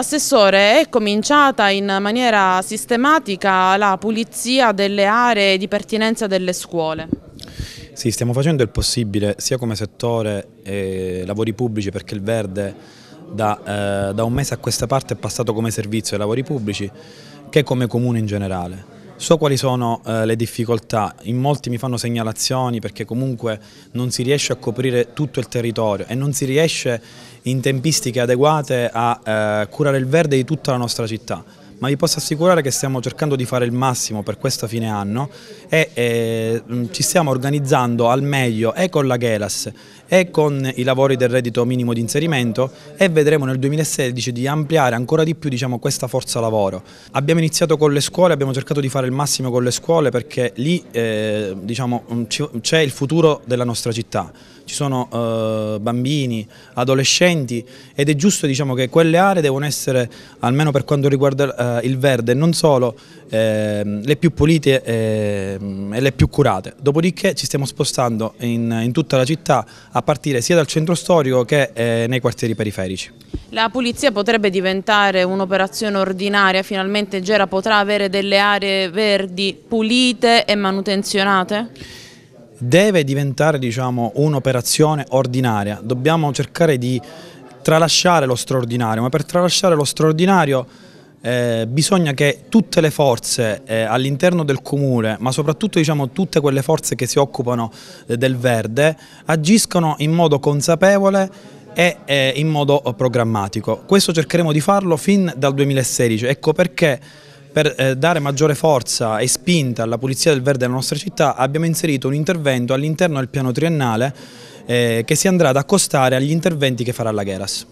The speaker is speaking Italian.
Assessore, è cominciata in maniera sistematica la pulizia delle aree di pertinenza delle scuole. Sì, stiamo facendo il possibile sia come settore e lavori pubblici perché il verde da, eh, da un mese a questa parte è passato come servizio ai lavori pubblici che come comune in generale. So quali sono eh, le difficoltà, in molti mi fanno segnalazioni perché comunque non si riesce a coprire tutto il territorio e non si riesce in tempistiche adeguate a eh, curare il verde di tutta la nostra città ma vi posso assicurare che stiamo cercando di fare il massimo per questo fine anno e eh, mm, ci stiamo organizzando al meglio e con la Gelas e con i lavori del reddito minimo di inserimento e vedremo nel 2016 di ampliare ancora di più diciamo, questa forza lavoro. Abbiamo iniziato con le scuole, abbiamo cercato di fare il massimo con le scuole perché lì eh, diciamo, mm, c'è il futuro della nostra città, ci sono eh, bambini, adolescenti ed è giusto diciamo, che quelle aree devono essere, almeno per quanto riguarda eh, eh, il verde non solo, eh, le più pulite eh, e le più curate. Dopodiché ci stiamo spostando in, in, tutta la città a partire sia dal centro storico che eh, nei quartieri periferici. La pulizia potrebbe diventare un'operazione ordinaria, finalmente Gera potrà avere delle aree verdi pulite e manutenzionate? deve diventare diciamo, un'operazione ordinaria, dobbiamo cercare di tralasciare lo straordinario, ma per tralasciare lo straordinario eh, bisogna che tutte le forze eh, all'interno del comune, ma soprattutto diciamo, tutte quelle forze che si occupano eh, del verde, agiscano in modo consapevole e eh, in modo eh, programmatico. Questo cercheremo di farlo fin dal 2016, ecco perché per eh, dare maggiore forza e spinta alla pulizia del verde della nostra città abbiamo inserito un intervento all'interno del piano triennale che si andrà ad accostare agli interventi che farà la Geras.